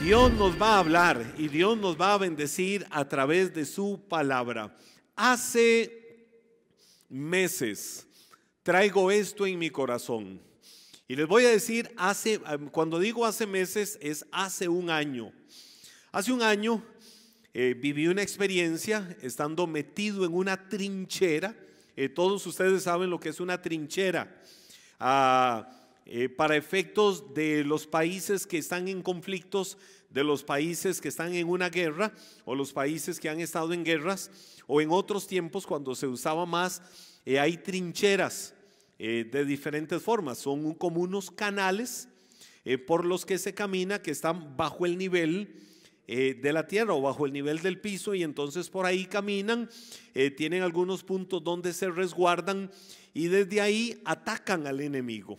Dios nos va a hablar y Dios nos va a bendecir a través de su palabra. Hace meses traigo esto en mi corazón. Y les voy a decir, hace, cuando digo hace meses, es hace un año. Hace un año eh, viví una experiencia estando metido en una trinchera. Eh, todos ustedes saben lo que es una trinchera. Ah, eh, para efectos de los países que están en conflictos, de los países que están en una guerra o los países que han estado en guerras o en otros tiempos cuando se usaba más, eh, hay trincheras eh, de diferentes formas. Son como unos canales por los que se camina que están bajo el nivel de la tierra o bajo el nivel del piso y entonces por ahí caminan, tienen algunos puntos donde se resguardan y desde ahí atacan al enemigo.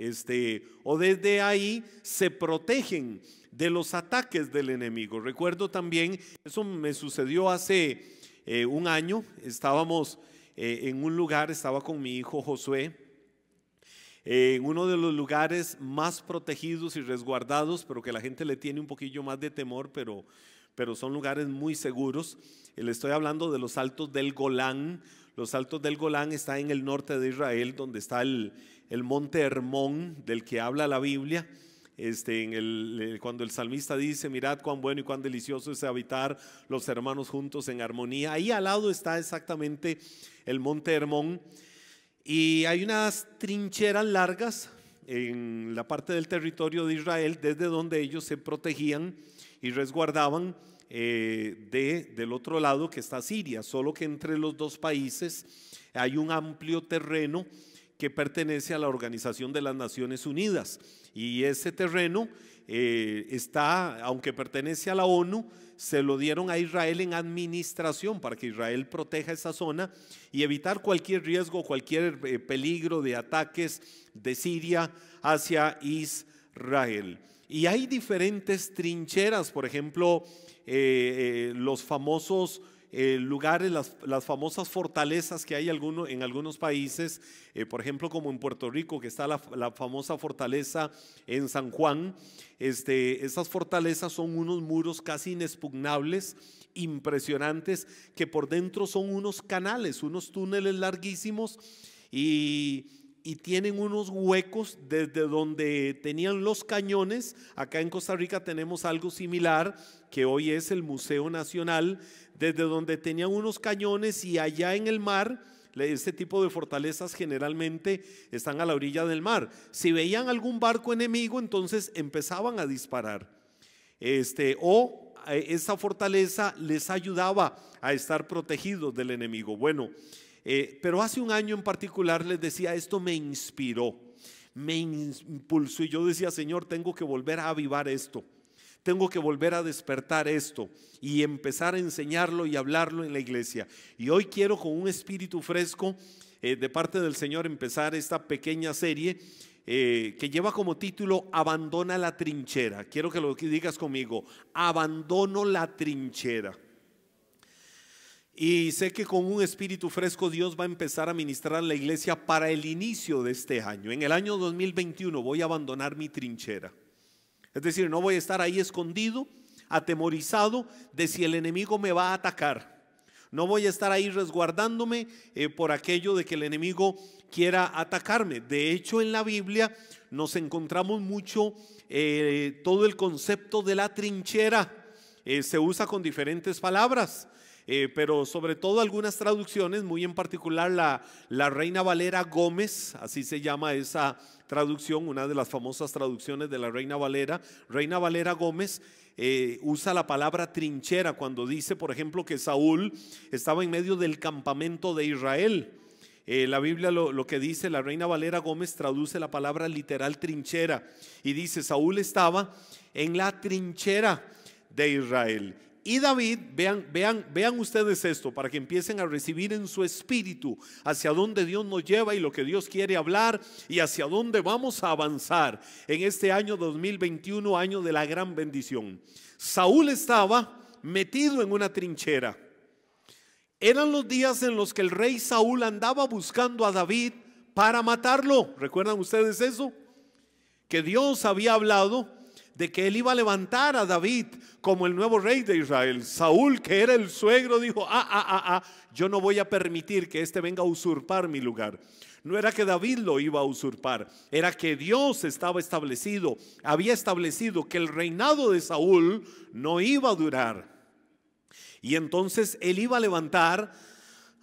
Este, o desde ahí se protegen de los ataques del enemigo. Recuerdo también, eso me sucedió hace eh, un año, estábamos eh, en un lugar, estaba con mi hijo Josué, eh, en uno de los lugares más protegidos y resguardados, pero que la gente le tiene un poquillo más de temor, pero, pero son lugares muy seguros. Le estoy hablando de los altos del Golán, los altos del Golán está en el norte de Israel, donde está el, el monte Hermón del que habla la Biblia. Este, eh, cuando el salmista dice, mirad cuán bueno y cuán delicioso es habitar los hermanos juntos en armonía. Ahí al lado está exactamente el monte Hermón y hay unas trincheras largas en la parte del territorio de Israel desde donde ellos se protegían y resguardaban eh, de, del otro lado que está Siria, solo que entre los dos países hay un amplio terreno que pertenece a la Organización de las Naciones Unidas. Y ese terreno eh, está, aunque pertenece a la ONU, se lo dieron a Israel en administración para que Israel proteja esa zona y evitar cualquier riesgo, cualquier eh, peligro de ataques de Siria hacia Israel. Y hay diferentes trincheras, por ejemplo, eh, eh, los famosos... Eh, lugares, las, famosas fortalezas que hay en algunos países, por ejemplo como en Puerto Rico, que está la, la famosa fortaleza en San Juan, este, esas fortalezas son unos muros casi inexpugnables, impresionantes, que por dentro son unos canales, unos túneles larguísimos y y tienen unos huecos desde donde tenían los cañones. Acá en Costa Rica tenemos algo similar, que hoy es el Museo Nacional, desde donde tenían unos cañones y allá en el mar. Este tipo de fortalezas generalmente están a la orilla del mar. Si veían algún barco enemigo, entonces empezaban a disparar. Este, o eh, esa fortaleza les ayudaba a estar protegidos del enemigo. Bueno, eh, pero hace un año en particular les decía, esto me inspiró, me impulsó y yo decía, Señor, tengo que volver a avivar esto, tengo que volver a despertar esto y empezar a enseñarlo y hablarlo en la iglesia. Y hoy quiero con un espíritu fresco eh, de parte del Señor empezar esta pequeña serie. Eh, que lleva como título Abandona la trinchera. Quiero que lo digas conmigo, abandono la trinchera. Y sé que con un espíritu fresco Dios va a empezar a ministrar la iglesia para el inicio de este año. En el año 2021 voy a abandonar mi trinchera. Es decir, no voy a estar ahí escondido, atemorizado de si el enemigo me va a atacar. No voy a estar ahí resguardándome eh, por aquello de que el enemigo quiera atacarme. De hecho, en la Biblia nos encontramos mucho eh, todo el concepto de la trinchera. Eh, se usa con diferentes palabras. Eh, pero sobre todo algunas traducciones, muy en particular la, Reina Valera Gómez, así se llama esa traducción, una de las famosas traducciones de la Reina Valera. Reina Valera Gómez eh, usa la palabra trinchera cuando dice, por ejemplo, que Saúl estaba en medio del campamento de Israel. Eh, la Biblia lo, lo, que dice, la reina Valera Gómez traduce la palabra literal trinchera y dice, Saúl estaba en la trinchera de Israel. Y David, vean, vean, vean ustedes esto para que empiecen a recibir en su espíritu hacia dónde Dios nos lleva y lo que Dios quiere hablar y hacia dónde vamos a avanzar en este año 2021, año de la gran bendición. Saúl estaba metido en una trinchera. Eran los días en los que el rey Saúl andaba buscando a David para matarlo. ¿Recuerdan ustedes eso? Que Dios había hablado de que él iba a levantar a David como el nuevo rey de Israel. Saúl, que era el suegro, dijo, ah, ah, ah, ah, yo no voy a permitir que éste venga a usurpar mi lugar. No era que David lo iba a usurpar, era que Dios estaba establecido, había establecido que el reinado de Saúl no iba a durar. Y entonces él iba a levantar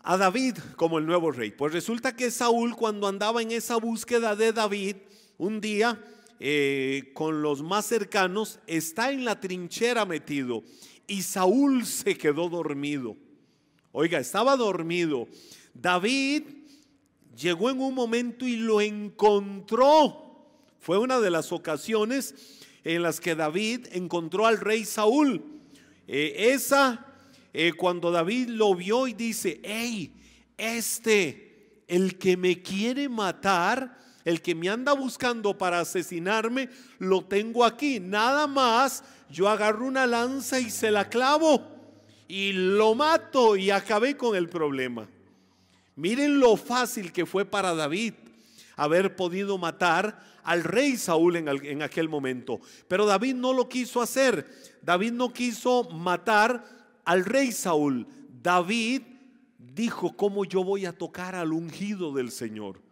a David como el nuevo rey. Pues resulta que Saúl cuando andaba en esa búsqueda de David, un día eh, con los más cercanos, está en la trinchera metido. Y Saúl se quedó dormido. Oiga, estaba dormido. David llegó en un momento y lo encontró. Fue una de las ocasiones en las que David encontró al rey Saúl. Eh, esa, eh, cuando David lo vio y dice, hey, este, el que me quiere matar, el que me anda buscando para asesinarme, lo tengo aquí. Nada más yo agarro una lanza y se la clavo y lo mato y acabé con el problema. Miren lo fácil que fue para David haber podido matar al rey Saúl en, aquel momento. Pero David no lo quiso hacer. David no quiso matar al rey Saúl. David dijo, ¿cómo yo voy a tocar al ungido del Señor?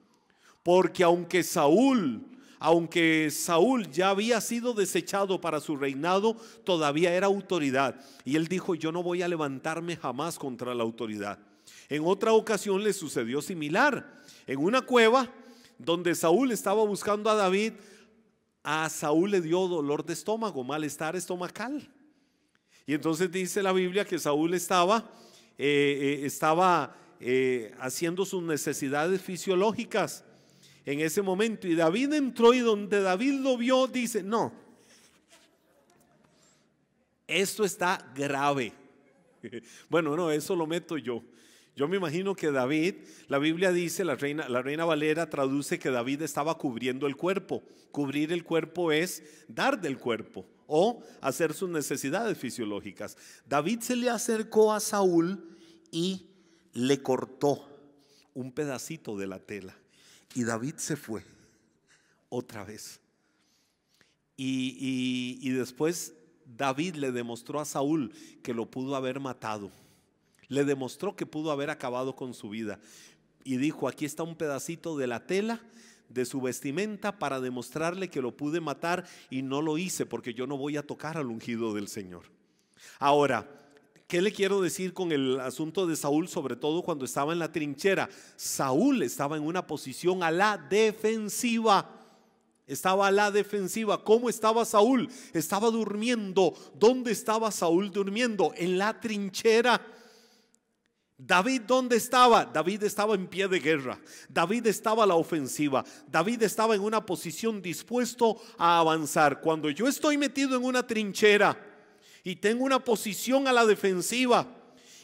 Porque aunque Saúl, aunque Saúl ya había sido desechado para su reinado, todavía era autoridad. Y él dijo, yo no voy a levantarme jamás contra la autoridad. En otra ocasión le sucedió similar. En una cueva donde Saúl estaba buscando a David, a Saúl le dio dolor de estómago, malestar estomacal. Y entonces dice la Biblia que Saúl estaba, eh, eh, estaba eh, haciendo sus necesidades fisiológicas en ese momento. Y David entró y donde David lo vio dice, no, esto está grave. Bueno, no, eso lo meto yo. Yo me imagino que David, la Biblia dice, la reina, la reina Valera traduce que David estaba cubriendo el cuerpo. Cubrir el cuerpo es dar del cuerpo o hacer sus necesidades fisiológicas. David se le acercó a Saúl y le cortó un pedacito de la tela. Y David se fue otra vez. Y, y después David le demostró a Saúl que lo pudo haber matado. Le demostró que pudo haber acabado con su vida. Y dijo, aquí está un pedacito de la tela de su vestimenta para demostrarle que lo pude matar y no lo hice porque yo no voy a tocar al ungido del Señor. Ahora, ¿Qué le quiero decir con el asunto de Saúl, sobre todo cuando estaba en la trinchera? Saúl estaba en una posición a la defensiva. Estaba a la defensiva. ¿Cómo estaba Saúl? Estaba durmiendo. ¿Dónde estaba Saúl durmiendo? En la trinchera. David, ¿dónde estaba? David estaba en pie de guerra. David estaba a la ofensiva. David estaba en una posición dispuesto a avanzar. Cuando yo estoy metido en una trinchera, y tengo una posición a la defensiva.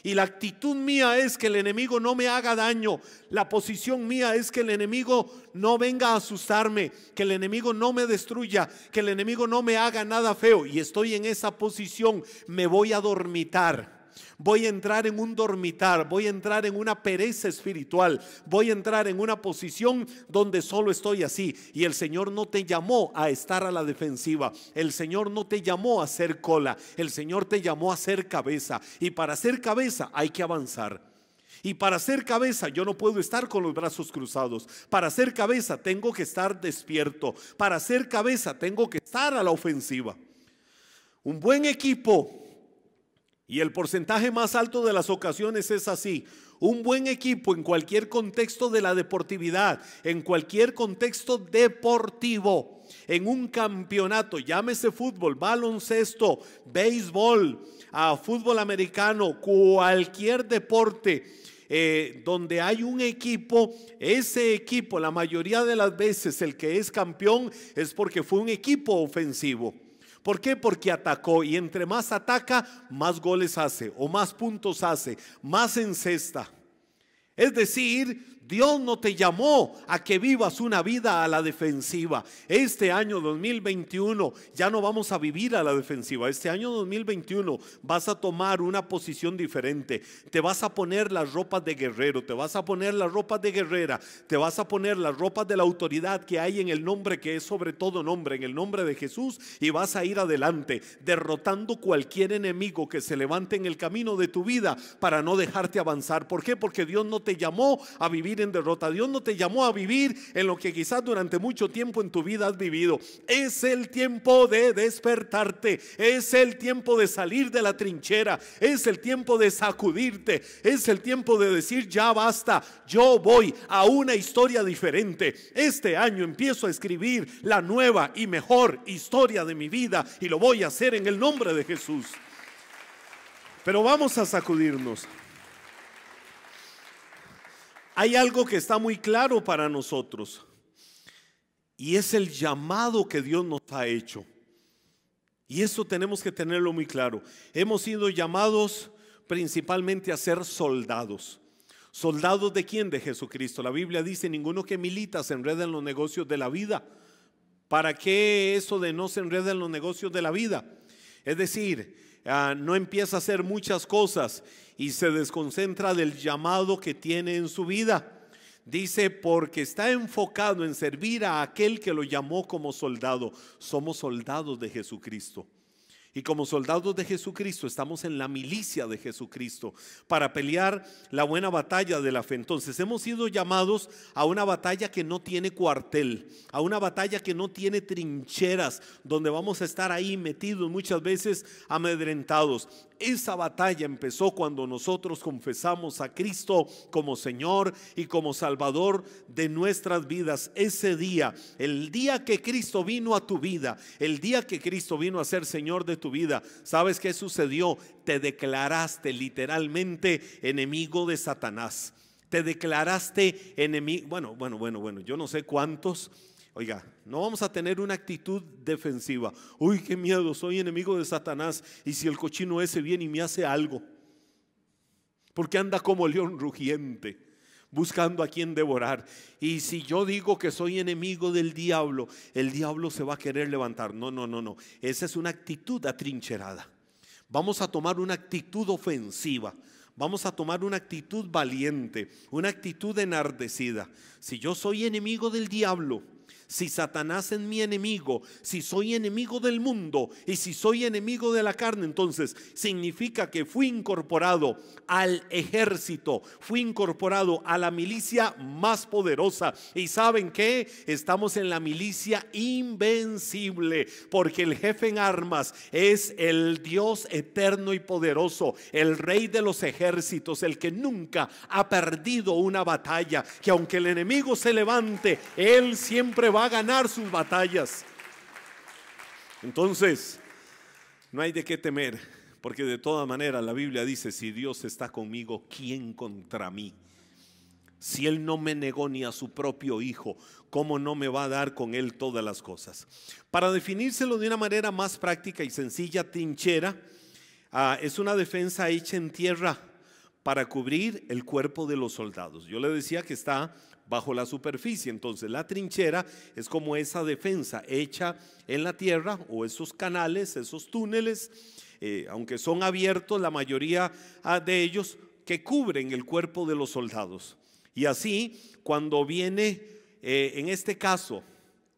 Y la actitud mía es que el enemigo no me haga daño. La posición mía es que el enemigo no venga a asustarme, que el enemigo no me destruya, que el enemigo no me haga nada feo. Y estoy en esa posición, me voy a dormitar voy a entrar en un dormitar, voy a entrar en una pereza espiritual, voy a entrar en una posición donde solo estoy así. Y el Señor no te llamó a estar a la defensiva, el Señor no te llamó a ser cola, el Señor te llamó a ser cabeza. Y para ser cabeza hay que avanzar. Y para ser cabeza yo no puedo estar con los brazos cruzados. Para ser cabeza tengo que estar despierto. Para ser cabeza tengo que estar a la ofensiva. Un buen equipo y el porcentaje más alto de las ocasiones es así. Un buen equipo en cualquier contexto de la deportividad, en cualquier contexto deportivo, en un campeonato, llámese fútbol, baloncesto, béisbol, a fútbol americano, cualquier deporte, eh, donde hay un equipo, ese equipo, la mayoría de las veces el que es campeón es porque fue un equipo ofensivo. ¿Por qué? Porque atacó y entre más ataca, más goles hace o más puntos hace, más encesta. Es decir, Dios no te llamó a que vivas una vida a la defensiva. Este año 2021 ya no vamos a vivir a la defensiva. Este año 2021 vas a tomar una posición diferente. Te vas a poner las ropas de guerrero, te vas a poner las ropas de guerrera, te vas a poner las ropas de la autoridad que hay en el nombre que es sobre todo nombre, en el nombre de Jesús y vas a ir adelante derrotando cualquier enemigo que se levante en el camino de tu vida para no dejarte avanzar. ¿Por qué? Porque Dios no te llamó a vivir en derrota. Dios no te llamó a vivir en lo que quizás durante mucho tiempo en tu vida has vivido. Es el tiempo de despertarte, es el tiempo de salir de la trinchera, es el tiempo de sacudirte, es el tiempo de decir ya basta, yo voy a una historia diferente. Este año empiezo a escribir la nueva y mejor historia de mi vida y lo voy a hacer en el nombre de Jesús. Pero vamos a sacudirnos hay algo que está muy claro para nosotros y es el llamado que Dios nos ha hecho. Y eso tenemos que tenerlo muy claro. Hemos sido llamados principalmente a ser soldados. ¿Soldados de quién? De Jesucristo. La Biblia dice, ninguno que milita se enreda en los negocios de la vida. ¿Para qué eso de no se enreda en los negocios de la vida? Es decir, Ah, no empieza a hacer muchas cosas y se desconcentra del llamado que tiene en su vida. Dice, porque está enfocado en servir a aquel que lo llamó como soldado. Somos soldados de Jesucristo. Y como soldados de Jesucristo estamos en la milicia de Jesucristo para pelear la buena batalla de la fe. Entonces hemos sido llamados a una batalla que no tiene cuartel, a una batalla que no tiene trincheras, donde vamos a estar ahí metidos muchas veces amedrentados. Esa batalla empezó cuando nosotros confesamos a Cristo como Señor y como Salvador de nuestras vidas. Ese día, el día que Cristo vino a tu vida, el día que Cristo vino a ser Señor de tu vida, ¿sabes qué sucedió? Te declaraste literalmente enemigo de Satanás. Te declaraste enemigo. Bueno, bueno, bueno, bueno, yo no sé cuántos Oiga, no vamos a tener una actitud defensiva. Uy, qué miedo, soy enemigo de Satanás. Y si el cochino ese viene y me hace algo, porque anda como león rugiente, buscando a quien devorar. Y si yo digo que soy enemigo del diablo, el diablo se va a querer levantar. No, no, no, no. Esa es una actitud atrincherada. Vamos a tomar una actitud ofensiva. Vamos a tomar una actitud valiente, una actitud enardecida. Si yo soy enemigo del diablo, si Satanás es mi enemigo, si soy enemigo del mundo y si soy enemigo de la carne, entonces significa que fui incorporado al ejército, fui incorporado a la milicia más poderosa. ¿Y saben que Estamos en la milicia invencible, porque el jefe en armas es el Dios eterno y poderoso, el rey de los ejércitos, el que nunca ha perdido una batalla, que aunque el enemigo se levante, él siempre va a ganar sus batallas. Entonces, no hay de qué temer, porque de toda manera la Biblia dice, si Dios está conmigo, ¿quién contra mí? Si Él no me negó ni a su propio Hijo, ¿cómo no me va a dar con Él todas las cosas? Para definírselo de una manera más práctica y sencilla, tinchera ah, es una defensa hecha en tierra para cubrir el cuerpo de los soldados. Yo le decía que está bajo la superficie, entonces la trinchera es como esa defensa hecha en la tierra o esos canales, esos túneles, eh, aunque son abiertos la mayoría ah, de ellos, que cubren el cuerpo de los soldados. Y así, cuando viene, eh, en este caso,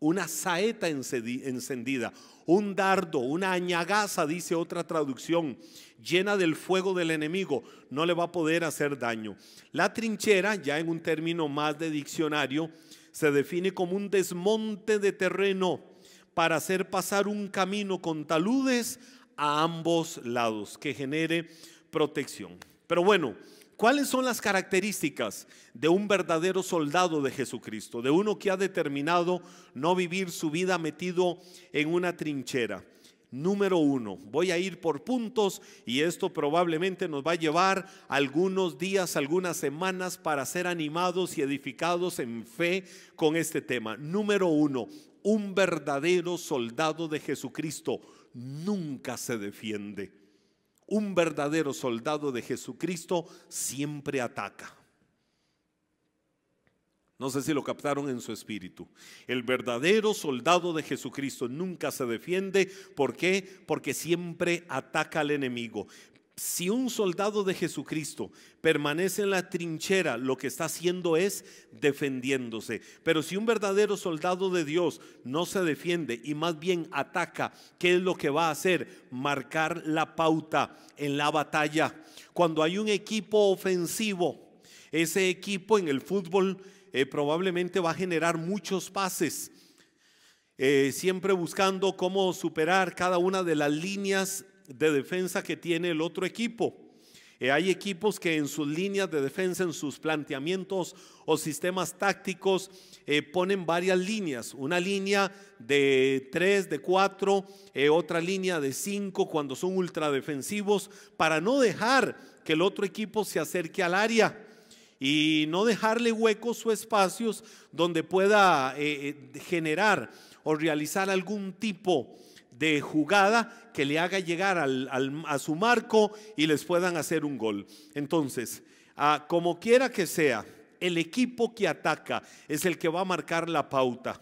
una saeta encendida un dardo, una añagaza, dice otra traducción, llena del fuego del enemigo, no le va a poder hacer daño. La trinchera, ya en un término más de diccionario, se define como un desmonte de terreno para hacer pasar un camino con taludes a ambos lados, que genere protección. Pero bueno, ¿Cuáles son las características de un verdadero soldado de Jesucristo? De uno que ha determinado no vivir su vida metido en una trinchera. Número uno, voy a ir por puntos y esto probablemente nos va a llevar algunos días, algunas semanas para ser animados y edificados en fe con este tema. Número uno, un verdadero soldado de Jesucristo nunca se defiende un verdadero soldado de Jesucristo siempre ataca. No sé si lo captaron en su espíritu. El verdadero soldado de Jesucristo nunca se defiende. ¿Por qué? Porque siempre ataca al enemigo si un soldado de Jesucristo permanece en la trinchera, lo que está haciendo es defendiéndose. Pero si un verdadero soldado de Dios no se defiende y más bien ataca, ¿qué es lo que va a hacer? Marcar la pauta en la batalla. Cuando hay un equipo ofensivo, ese equipo en el fútbol eh, probablemente va a generar muchos pases. Eh, siempre buscando cómo superar cada una de las líneas de defensa que tiene el otro equipo. Eh, hay equipos que en sus líneas de defensa, en sus planteamientos o sistemas tácticos, eh, ponen varias líneas. Una línea de tres, de cuatro eh, otra línea de cinco cuando son ultradefensivos, para no dejar que el otro equipo se acerque al área y no dejarle huecos o espacios donde pueda generar o realizar algún tipo de de jugada que le haga llegar al, a su marco y les puedan hacer un gol. Entonces, como quiera que sea, el equipo que ataca es el que va a marcar la pauta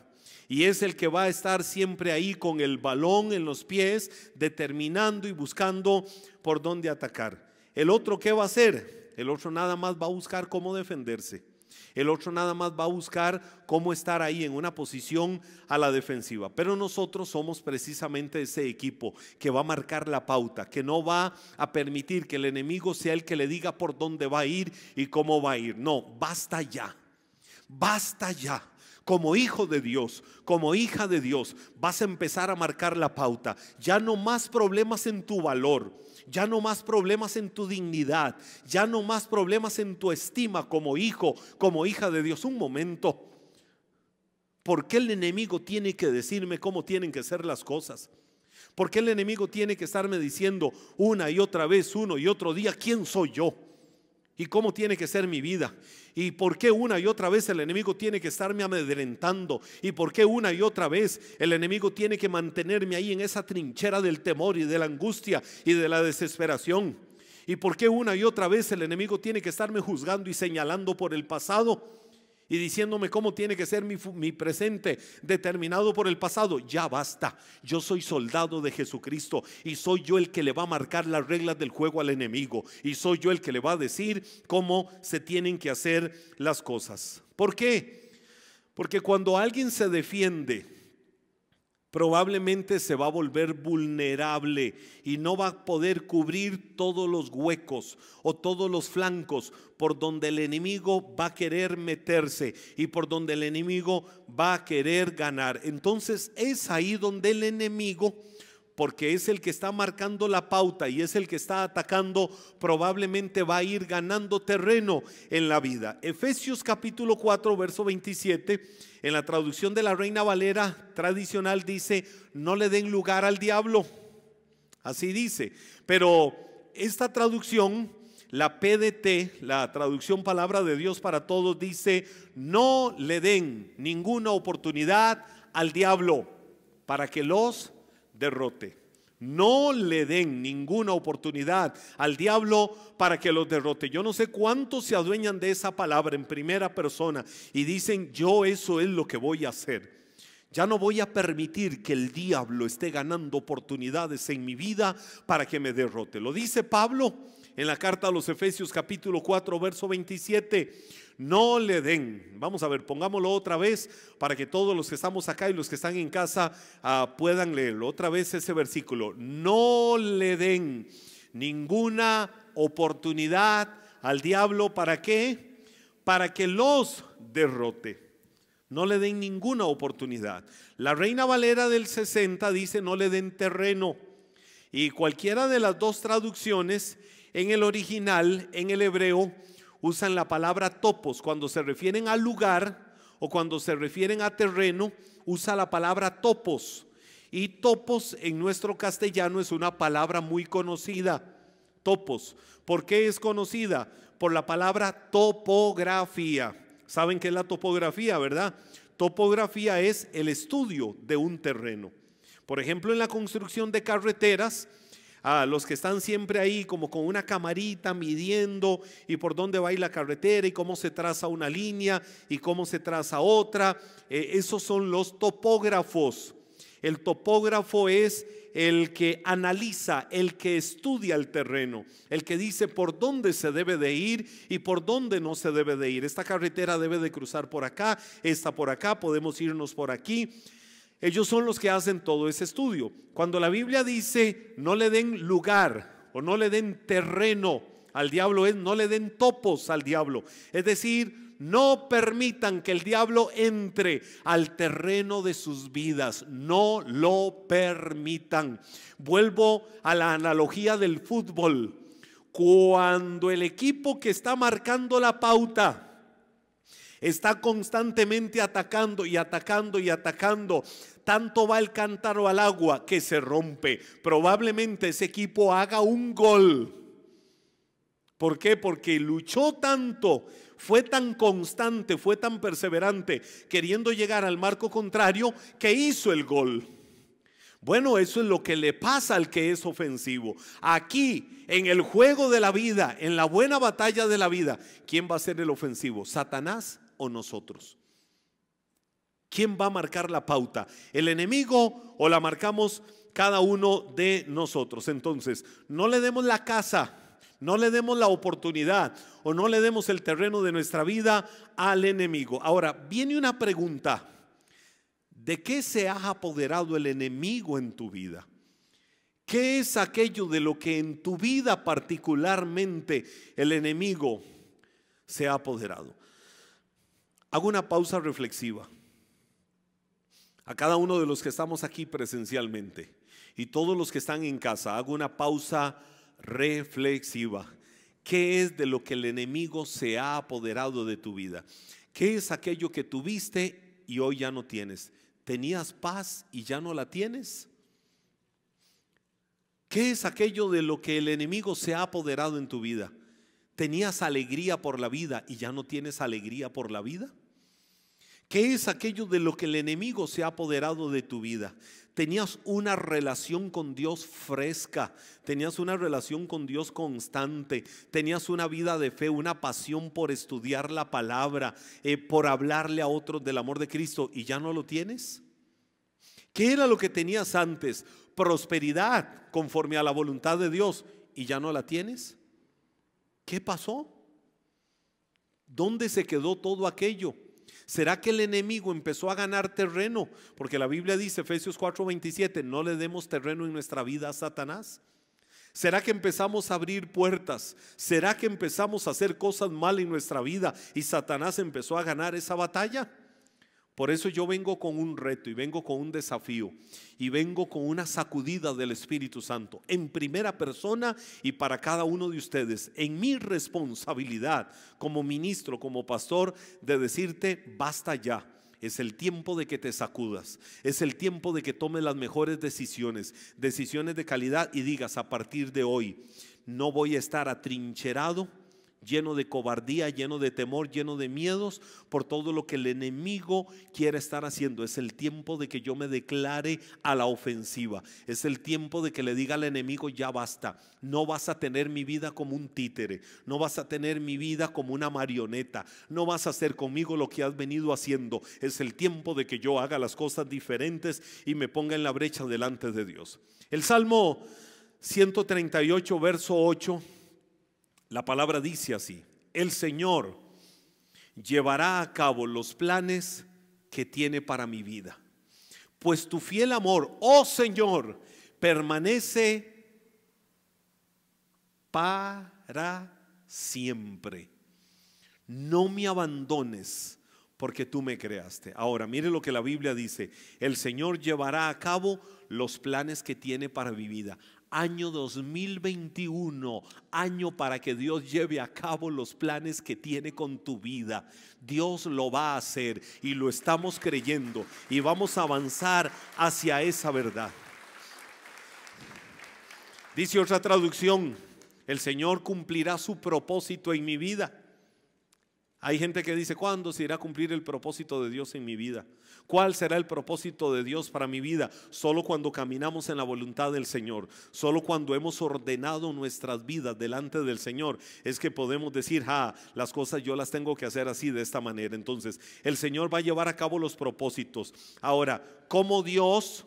y es el que va a estar siempre ahí con el balón en los pies, determinando y buscando por dónde atacar. El otro, ¿qué va a hacer? El otro nada más va a buscar cómo defenderse. El otro nada más va a buscar cómo estar ahí en una posición a la defensiva. Pero nosotros somos precisamente ese equipo que va a marcar la pauta, que no va a permitir que el enemigo sea el que le diga por dónde va a ir y cómo va a ir. No, basta ya. Basta ya como hijo de Dios, como hija de Dios, vas a empezar a marcar la pauta. Ya no más problemas en tu valor, ya no más problemas en tu dignidad, ya no más problemas en tu estima como hijo, como hija de Dios. Un momento, ¿por qué el enemigo tiene que decirme cómo tienen que ser las cosas? ¿Por qué el enemigo tiene que estarme diciendo una y otra vez, uno y otro día, quién soy yo? ¿Y cómo tiene que ser mi vida? ¿Y por qué una y otra vez el enemigo tiene que estarme amedrentando? ¿Y por qué una y otra vez el enemigo tiene que mantenerme ahí en esa trinchera del temor y de la angustia y de la desesperación? ¿Y por qué una y otra vez el enemigo tiene que estarme juzgando y señalando por el pasado? y diciéndome cómo tiene que ser mi, mi, presente, determinado por el pasado. Ya basta. Yo soy soldado de Jesucristo y soy yo el que le va a marcar las reglas del juego al enemigo y soy yo el que le va a decir cómo se tienen que hacer las cosas. ¿Por qué? Porque cuando alguien se defiende, probablemente se va a volver vulnerable y no va a poder cubrir todos los huecos o todos los flancos por donde el enemigo va a querer meterse y por donde el enemigo va a querer ganar. Entonces es ahí donde el enemigo porque es el que está marcando la pauta y es el que está atacando, probablemente va a ir ganando terreno en la vida. Efesios capítulo 4, verso 27, en la traducción de la Reina Valera tradicional dice, no le den lugar al diablo. Así dice. Pero esta traducción, la PDT, la traducción palabra de Dios para todos, dice, no le den ninguna oportunidad al diablo para que los derrote. No le den ninguna oportunidad al diablo para que los derrote. Yo no sé cuántos se adueñan de esa palabra en primera persona y dicen, yo eso es lo que voy a hacer. Ya no voy a permitir que el diablo esté ganando oportunidades en mi vida para que me derrote. Lo dice Pablo en la carta a los Efesios capítulo 4, verso 27. No le den. Vamos a ver, pongámoslo otra vez para que todos los que estamos acá y los que están en casa ah, puedan leerlo. Otra vez ese versículo. No le den ninguna oportunidad al diablo. ¿Para qué? Para que los derrote. No le den ninguna oportunidad. La Reina Valera del 60 dice no le den terreno. Y cualquiera de las dos traducciones, en el original, en el hebreo, usan la palabra topos. Cuando se refieren al lugar o cuando se refieren a terreno, usa la palabra topos. Y topos en nuestro castellano es una palabra muy conocida. Topos. ¿Por qué es conocida? Por la palabra topografía. ¿Saben qué es la topografía, verdad? Topografía es el estudio de un terreno. Por ejemplo, en la construcción de carreteras, a los que están siempre ahí como con una camarita midiendo y por dónde va la carretera y cómo se traza una línea y cómo se traza otra. Eh, esos son los topógrafos. El topógrafo es el que analiza, el que estudia el terreno, el que dice por dónde se debe de ir y por dónde no se debe de ir. Esta carretera debe de cruzar por acá, esta por acá, podemos irnos por aquí. Ellos son los que hacen todo ese estudio. Cuando la Biblia dice no le den lugar o no le den terreno al diablo, es no le den topos al diablo. Es decir, no permitan que el diablo entre al terreno de sus vidas. No lo permitan. Vuelvo a la analogía del fútbol. Cuando el equipo que está marcando la pauta, está constantemente atacando y atacando y atacando tanto va el cántaro al agua que se rompe. Probablemente ese equipo haga un gol. ¿Por qué? Porque luchó tanto, fue tan constante, fue tan perseverante, queriendo llegar al marco contrario, que hizo el gol. Bueno, eso es lo que le pasa al que es ofensivo. Aquí, en el juego de la vida, en la buena batalla de la vida, ¿quién va a ser el ofensivo? ¿Satanás o nosotros? ¿Quién va a marcar la pauta? ¿El enemigo o la marcamos cada uno de nosotros? Entonces, no le demos la casa, no le demos la oportunidad o no le demos el terreno de nuestra vida al enemigo. Ahora, viene una pregunta. ¿De qué se ha apoderado el enemigo en tu vida? ¿Qué es aquello de lo que en tu vida particularmente el enemigo se ha apoderado? Hago una pausa reflexiva a cada uno de los que estamos aquí presencialmente y todos los que están en casa, hago una pausa reflexiva. ¿Qué es de lo que el enemigo se ha apoderado de tu vida? ¿Qué es aquello que tuviste y hoy ya no tienes? ¿Tenías paz y ya no la tienes? ¿Qué es aquello de lo que el enemigo se ha apoderado en tu vida? ¿Tenías alegría por la vida y ya no tienes alegría por la vida? ¿Qué es aquello de lo que el enemigo se ha apoderado de tu vida? Tenías una relación con Dios fresca, tenías una relación con Dios constante, tenías una vida de fe, una pasión por estudiar la palabra, eh, por hablarle a otros del amor de Cristo y ya no lo tienes. ¿Qué era lo que tenías antes? Prosperidad conforme a la voluntad de Dios y ya no la tienes. ¿Qué pasó? ¿Dónde se quedó todo aquello? ¿Será que el enemigo empezó a ganar terreno? Porque la Biblia dice, Efesios 4:27, no le demos terreno en nuestra vida a Satanás. ¿Será que empezamos a abrir puertas? ¿Será que empezamos a hacer cosas mal en nuestra vida y Satanás empezó a ganar esa batalla? Por eso yo vengo con un reto y vengo con un desafío y vengo con una sacudida del Espíritu Santo en primera persona y para cada uno de ustedes, en mi responsabilidad como ministro, como pastor, de decirte, basta ya. Es el tiempo de que te sacudas, es el tiempo de que tomes las mejores decisiones, decisiones de calidad y digas a partir de hoy, no voy a estar atrincherado lleno de cobardía, lleno de temor, lleno de miedos por todo lo que el enemigo quiere estar haciendo. Es el tiempo de que yo me declare a la ofensiva. Es el tiempo de que le diga al enemigo, ya basta, no vas a tener mi vida como un títere, no vas a tener mi vida como una marioneta, no vas a hacer conmigo lo que has venido haciendo. Es el tiempo de que yo haga las cosas diferentes y me ponga en la brecha delante de Dios. El Salmo 138, verso 8 la palabra dice así, el Señor llevará a cabo los planes que tiene para mi vida. Pues tu fiel amor, oh Señor, permanece para siempre. No me abandones porque tú me creaste. Ahora, mire lo que la Biblia dice. El Señor llevará a cabo los planes que tiene para mi vida año 2021, año para que Dios lleve a cabo los planes que tiene con tu vida. Dios lo va a hacer y lo estamos creyendo y vamos a avanzar hacia esa verdad. Dice otra traducción, el Señor cumplirá su propósito en mi vida hay gente que dice, ¿cuándo se irá a cumplir el propósito de Dios en mi vida? ¿Cuál será el propósito de Dios para mi vida? Solo cuando caminamos en la voluntad del Señor, solo cuando hemos ordenado nuestras vidas delante del Señor, es que podemos decir, ah, las cosas yo las tengo que hacer así, de esta manera. Entonces, el Señor va a llevar a cabo los propósitos. Ahora, ¿cómo Dios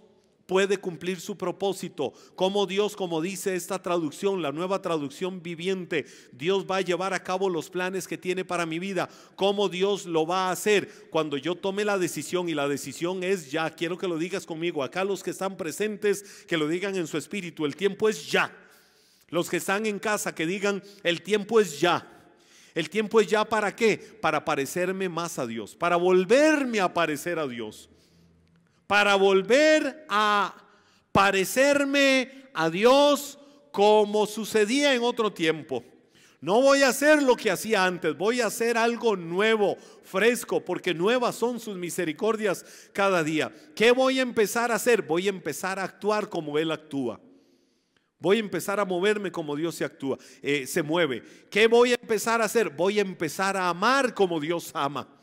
puede cumplir su propósito. Como Dios, como dice esta traducción, la nueva traducción viviente, Dios va a llevar a cabo los planes que tiene para mi vida. Cómo Dios lo va a hacer cuando yo tome la decisión y la decisión es ya. Quiero que lo digas conmigo. Acá los que están presentes, que lo digan en su espíritu. El tiempo es ya. Los que están en casa, que digan, el tiempo es ya. El tiempo es ya para qué? Para parecerme más a Dios, para volverme a parecer a Dios para volver a parecerme a Dios como sucedía en otro tiempo. No voy a hacer lo que hacía antes, voy a hacer algo nuevo, fresco, porque nuevas son sus misericordias cada día. ¿Qué voy a empezar a hacer? Voy a empezar a actuar como Él actúa. Voy a empezar a moverme como Dios se actúa, eh, se mueve. ¿Qué voy a empezar a hacer? Voy a empezar a amar como Dios ama.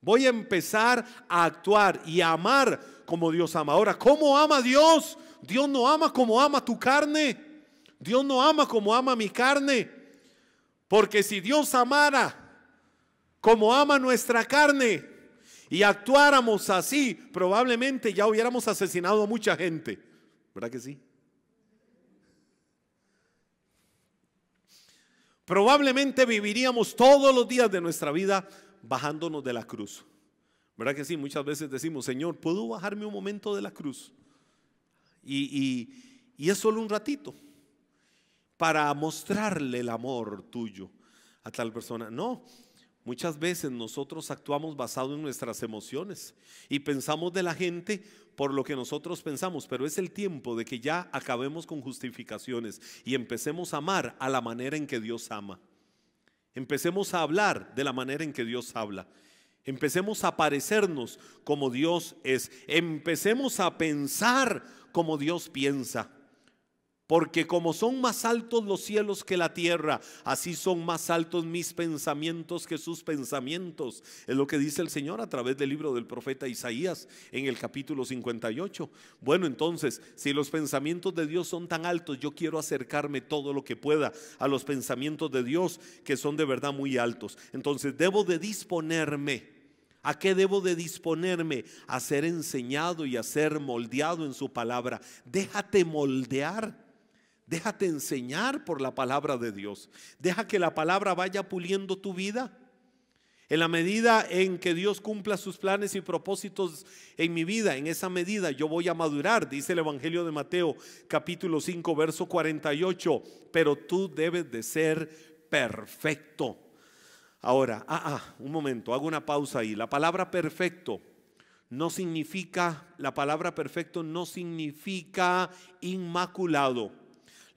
Voy a empezar a actuar y a amar como Dios ama. Ahora, ¿cómo ama Dios? Dios no ama como ama tu carne. Dios no ama como ama mi carne. Porque si Dios amara como ama nuestra carne y actuáramos así, probablemente ya hubiéramos asesinado a mucha gente. ¿Verdad que sí? Probablemente viviríamos todos los días de nuestra vida bajándonos de la cruz. ¿Verdad que sí? Muchas veces decimos, Señor, ¿puedo bajarme un momento de la cruz? Y, es solo un ratito para mostrarle el amor tuyo a tal persona. No, Muchas veces nosotros actuamos basado en nuestras emociones y pensamos de la gente por lo que nosotros pensamos, pero es el tiempo de que ya acabemos con justificaciones y empecemos a amar a la manera en que Dios ama. Empecemos a hablar de la manera en que Dios habla. Empecemos a parecernos como Dios es. Empecemos a pensar como Dios piensa. Porque como son más altos los cielos que la tierra, así son más altos mis pensamientos que sus pensamientos. Es lo que dice el Señor a través del libro del profeta Isaías en el capítulo 58. Bueno, entonces, si los pensamientos de Dios son tan altos, yo quiero acercarme todo lo que pueda a los pensamientos de Dios que son de verdad muy altos. Entonces, debo de disponerme. ¿A qué debo de disponerme? A ser enseñado y a ser moldeado en su palabra. Déjate moldear Déjate enseñar por la palabra de Dios. Deja que la palabra vaya puliendo tu vida. En la medida en que Dios cumpla sus planes y propósitos en mi vida, en esa medida yo voy a madurar, dice el Evangelio de Mateo capítulo 5, verso 48, pero tú debes de ser perfecto. Ahora, ah, ah, un momento, hago una pausa ahí. La palabra perfecto no significa, la palabra perfecto no significa inmaculado.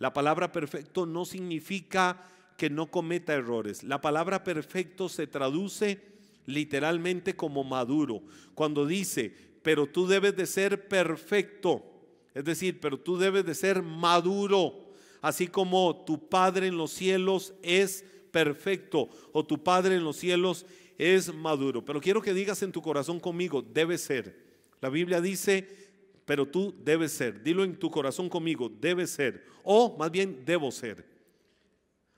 La palabra perfecto no significa que no cometa errores. La palabra perfecto se traduce literalmente como maduro. Cuando dice, pero tú debes de ser perfecto. Es decir, pero tú debes de ser maduro. Así como tu Padre en los cielos es perfecto o tu Padre en los cielos es maduro. Pero quiero que digas en tu corazón conmigo, debe ser. La Biblia dice, pero tú debes ser. Dilo en tu corazón conmigo, debes ser. O más bien, debo ser.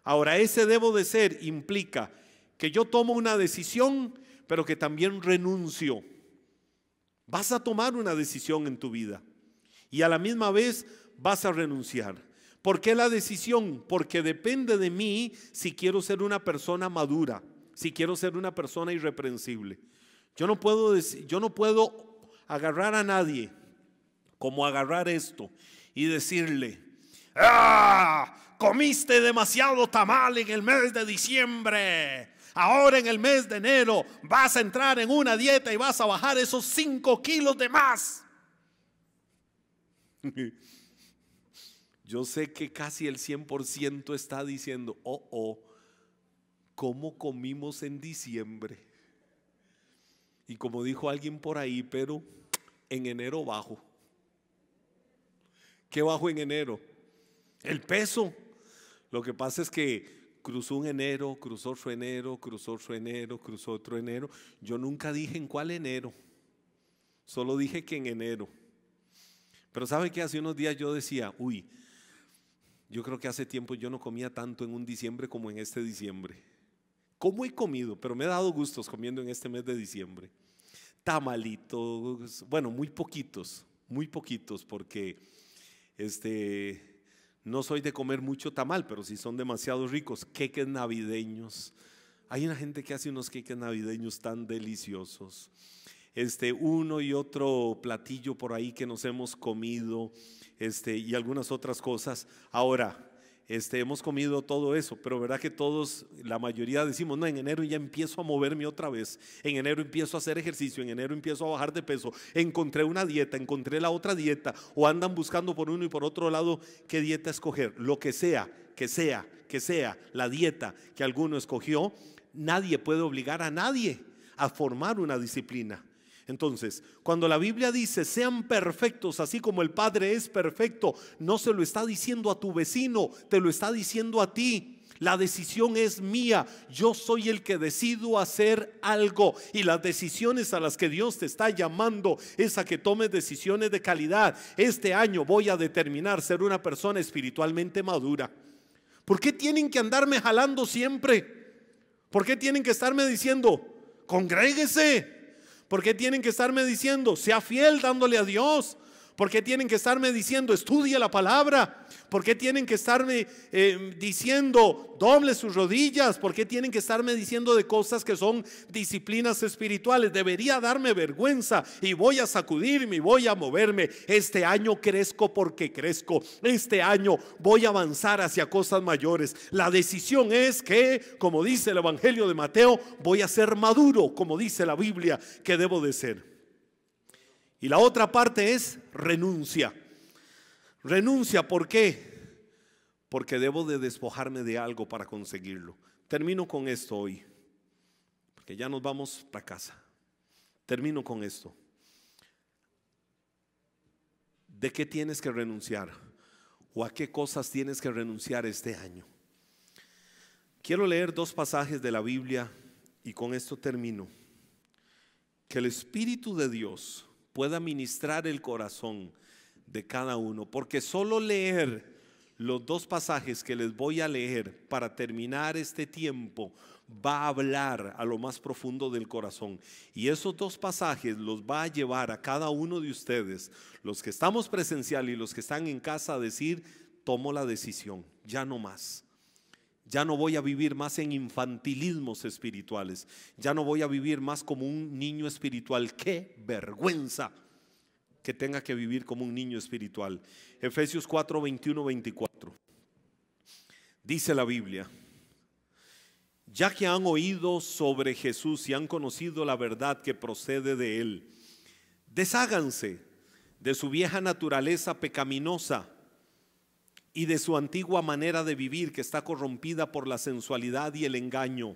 Ahora, ese debo de ser implica que yo tomo una decisión, pero que también renuncio. Vas a tomar una decisión en tu vida y a la misma vez vas a renunciar. ¿Por qué la decisión? Porque depende de mí si quiero ser una persona madura, si quiero ser una persona irreprensible. Yo no puedo, yo no puedo agarrar a nadie como agarrar esto y decirle, ¡Ah! Comiste demasiado tamal en el mes de diciembre. Ahora en el mes de enero vas a entrar en una dieta y vas a bajar esos 5 kilos de más. Yo sé que casi el 100% está diciendo, oh, oh, ¿cómo comimos en diciembre? Y como dijo alguien por ahí, pero en enero bajo. Qué bajo en enero. El peso. Lo que pasa es que cruzó un enero, cruzó otro enero, cruzó otro enero, cruzó otro enero. Yo nunca dije en cuál enero. Solo dije que en enero. Pero ¿saben qué? hace unos días yo decía, uy, yo creo que hace tiempo yo no comía tanto en un diciembre como en este diciembre. ¿Cómo he comido? Pero me he dado gustos comiendo en este mes de diciembre. Tamalitos, bueno, muy poquitos, muy poquitos, porque este, no soy de comer mucho tamal, pero si son demasiado ricos, queques navideños. Hay una gente que hace unos queques navideños tan deliciosos. Este, uno y otro platillo por ahí que nos hemos comido, este, y algunas otras cosas. Ahora, este, hemos comido todo eso, pero verdad que todos, la mayoría decimos, no, en enero ya empiezo a moverme otra vez, en enero empiezo a hacer ejercicio, en enero empiezo a bajar de peso, encontré una dieta, encontré la otra dieta, o andan buscando por uno y por otro lado qué dieta escoger, lo que sea, que sea, que sea la dieta que alguno escogió, nadie puede obligar a nadie a formar una disciplina. Entonces, cuando la Biblia dice, sean perfectos, así como el Padre es perfecto, no se lo está diciendo a tu vecino, te lo está diciendo a ti. La decisión es mía. Yo soy el que decido hacer algo. Y las decisiones a las que Dios te está llamando es a que tomes decisiones de calidad. Este año voy a determinar ser una persona espiritualmente madura. ¿Por qué tienen que andarme jalando siempre? ¿Por qué tienen que estarme diciendo, congréguese? Porque tienen que estarme diciendo, sea fiel dándole a Dios, ¿Por qué tienen que estarme diciendo estudie la palabra? ¿Por qué tienen que estarme eh, diciendo doble sus rodillas? ¿Por qué tienen que estarme diciendo de cosas que son disciplinas espirituales? Debería darme vergüenza y voy a sacudirme y voy a moverme. Este año crezco porque crezco. Este año voy a avanzar hacia cosas mayores. La decisión es que, como dice el Evangelio de Mateo, voy a ser maduro, como dice la Biblia que debo de ser. Y la otra parte es renuncia. Renuncia, ¿por qué? Porque debo de despojarme de algo para conseguirlo. Termino con esto hoy, porque ya nos vamos para casa. Termino con esto. ¿De qué tienes que renunciar? ¿O a qué cosas tienes que renunciar este año? Quiero leer dos pasajes de la Biblia y con esto termino. Que el Espíritu de Dios pueda ministrar el corazón de cada uno, porque solo leer los dos pasajes que les voy a leer para terminar este tiempo va a hablar a lo más profundo del corazón. Y esos dos pasajes los va a llevar a cada uno de ustedes, los que estamos presencial y los que están en casa, a decir, tomo la decisión, ya no más. Ya no voy a vivir más en infantilismos espirituales. Ya no voy a vivir más como un niño espiritual. ¡Qué vergüenza! que tenga que vivir como un niño espiritual. Efesios 4, 21, 24. Dice la Biblia, ya que han oído sobre Jesús y han conocido la verdad que procede de él, desháganse de su vieja naturaleza pecaminosa y de su antigua manera de vivir que está corrompida por la sensualidad y el engaño.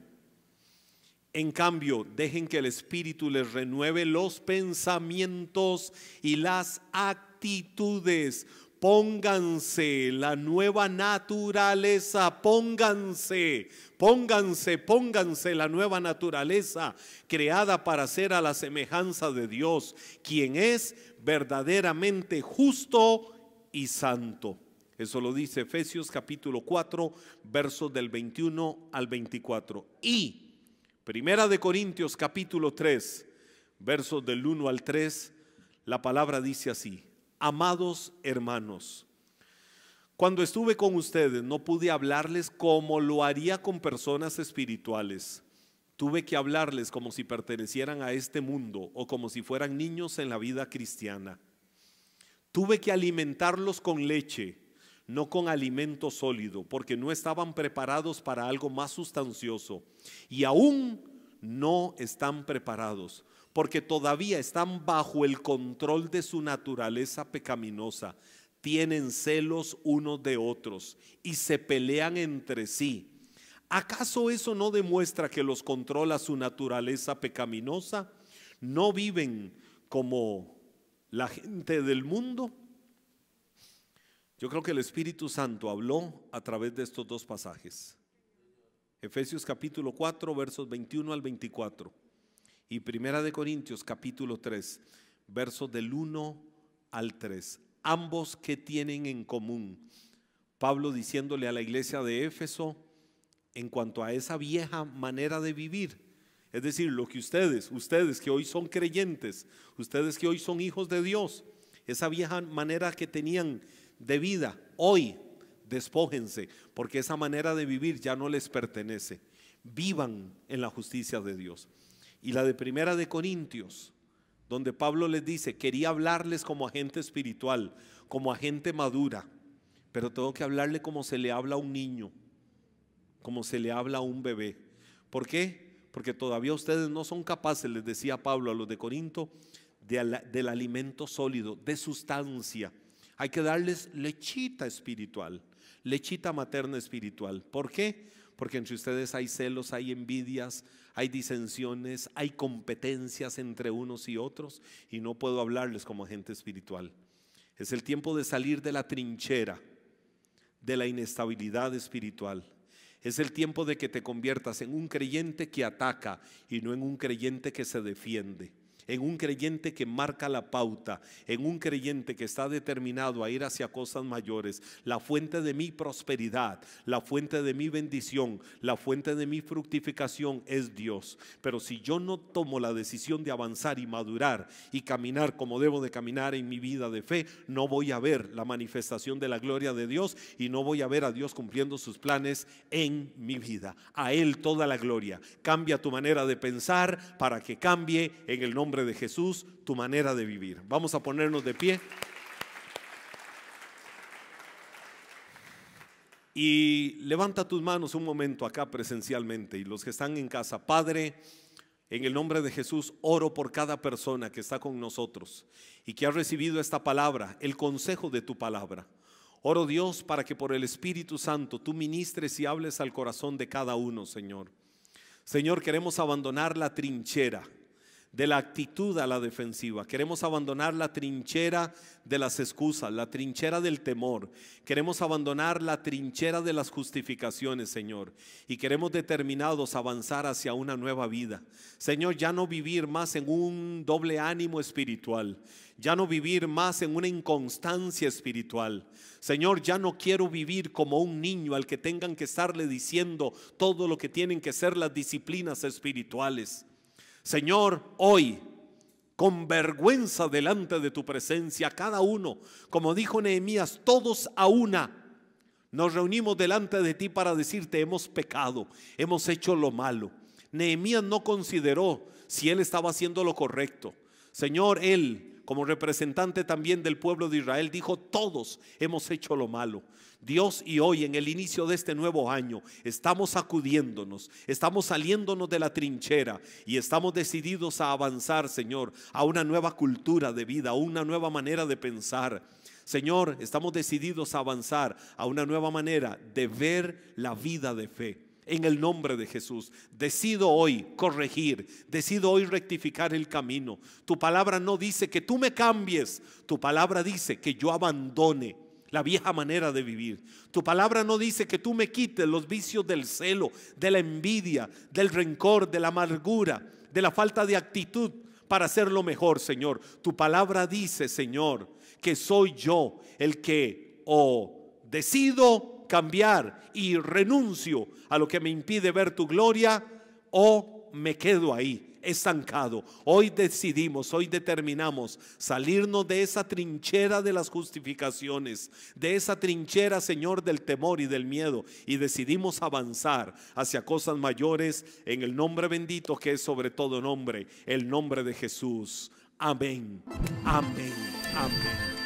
En cambio, dejen que el Espíritu les renueve los pensamientos y las actitudes. Pónganse la nueva naturaleza, pónganse, pónganse, pónganse la nueva naturaleza creada para ser a la semejanza de Dios, quien es verdaderamente justo y santo. Eso lo dice Efesios capítulo 4, versos del 21 al 24. Y Primera de Corintios capítulo 3, versos del 1 al 3, la palabra dice así, amados hermanos, cuando estuve con ustedes no pude hablarles como lo haría con personas espirituales. Tuve que hablarles como si pertenecieran a este mundo o como si fueran niños en la vida cristiana. Tuve que alimentarlos con leche no con alimento sólido, porque no estaban preparados para algo más sustancioso. Y aún no están preparados, porque todavía están bajo el control de su naturaleza pecaminosa. Tienen celos unos de otros y se pelean entre sí. ¿Acaso eso no demuestra que los controla su naturaleza pecaminosa? ¿No viven como la gente del mundo? Yo creo que el Espíritu Santo habló a través de estos dos pasajes. Efesios capítulo 4, versos 21 al 24. Y Primera de Corintios capítulo 3, versos del 1 al 3. Ambos que tienen en común. Pablo diciéndole a la iglesia de Éfeso en cuanto a esa vieja manera de vivir. Es decir, lo que ustedes, ustedes que hoy son creyentes, ustedes que hoy son hijos de Dios, esa vieja manera que tenían de vida, hoy despójense, porque esa manera de vivir ya no les pertenece. Vivan en la justicia de Dios. Y la de Primera de Corintios, donde Pablo les dice, quería hablarles como agente espiritual, como agente madura, pero tengo que hablarle como se le habla a un niño, como se le habla a un bebé. ¿Por qué? Porque todavía ustedes no son capaces, les decía Pablo a los de Corinto, del alimento sólido, de sustancia hay que darles lechita espiritual, lechita materna espiritual. ¿Por qué? Porque entre ustedes hay celos, hay envidias, hay disensiones, hay competencias entre unos y otros y no puedo hablarles como gente espiritual. Es el tiempo de salir de la trinchera, de la inestabilidad espiritual. Es el tiempo de que te conviertas en un creyente que ataca y no en un creyente que se defiende en un creyente que marca la pauta, en un creyente que está determinado a ir hacia cosas mayores, la fuente de mi prosperidad, la fuente de mi bendición, la fuente de mi fructificación es Dios. Pero si yo no tomo la decisión de avanzar y madurar y caminar como debo de caminar en mi vida de fe, no voy a ver la manifestación de la gloria de Dios y no voy a ver a Dios cumpliendo sus planes en mi vida. A Él toda la gloria. Cambia tu manera de pensar para que cambie en el nombre de Jesús tu manera de vivir. Vamos a ponernos de pie. Y levanta tus manos un momento acá presencialmente y los que están en casa, Padre, en el nombre de Jesús, oro por cada persona que está con nosotros y que ha recibido esta palabra, el consejo de tu palabra. Oro Dios para que por el Espíritu Santo tú ministres y hables al corazón de cada uno, Señor. Señor, queremos abandonar la trinchera de la actitud a la defensiva. Queremos abandonar la trinchera de las excusas, la trinchera del temor. Queremos abandonar la trinchera de las justificaciones, Señor. Y queremos determinados avanzar hacia una nueva vida. Señor, ya no vivir más en un doble ánimo espiritual. Ya no vivir más en una inconstancia espiritual. Señor, ya no quiero vivir como un niño al que tengan que estarle diciendo todo lo que tienen que ser las disciplinas espirituales. Señor, hoy, con vergüenza delante de tu presencia, cada uno, como dijo Nehemías, todos a una, nos reunimos delante de ti para decirte, hemos pecado, hemos hecho lo malo. Nehemías no consideró si él estaba haciendo lo correcto. Señor, él como representante también del pueblo de Israel, dijo, todos hemos hecho lo malo. Dios y hoy, en el inicio de este nuevo año, estamos acudiéndonos, estamos saliéndonos de la trinchera y estamos decididos a avanzar, Señor, a una nueva cultura de vida, a una nueva manera de pensar. Señor, estamos decididos a avanzar a una nueva manera de ver la vida de fe en el nombre de Jesús. Decido hoy corregir, decido hoy rectificar el camino. Tu palabra no dice que tú me cambies, tu palabra dice que yo abandone la vieja manera de vivir. Tu palabra no dice que tú me quites los vicios del celo, de la envidia, del rencor, de la amargura, de la falta de actitud para lo mejor, Señor. Tu palabra dice, Señor, que soy yo el que o decido cambiar y renuncio a lo que me impide ver tu gloria o me quedo ahí estancado. Hoy decidimos, hoy determinamos salirnos de esa trinchera de las justificaciones, de esa trinchera, Señor, del temor y del miedo, y decidimos avanzar hacia cosas mayores en el nombre bendito que es sobre todo nombre, el nombre de Jesús. Amén, amén, amén.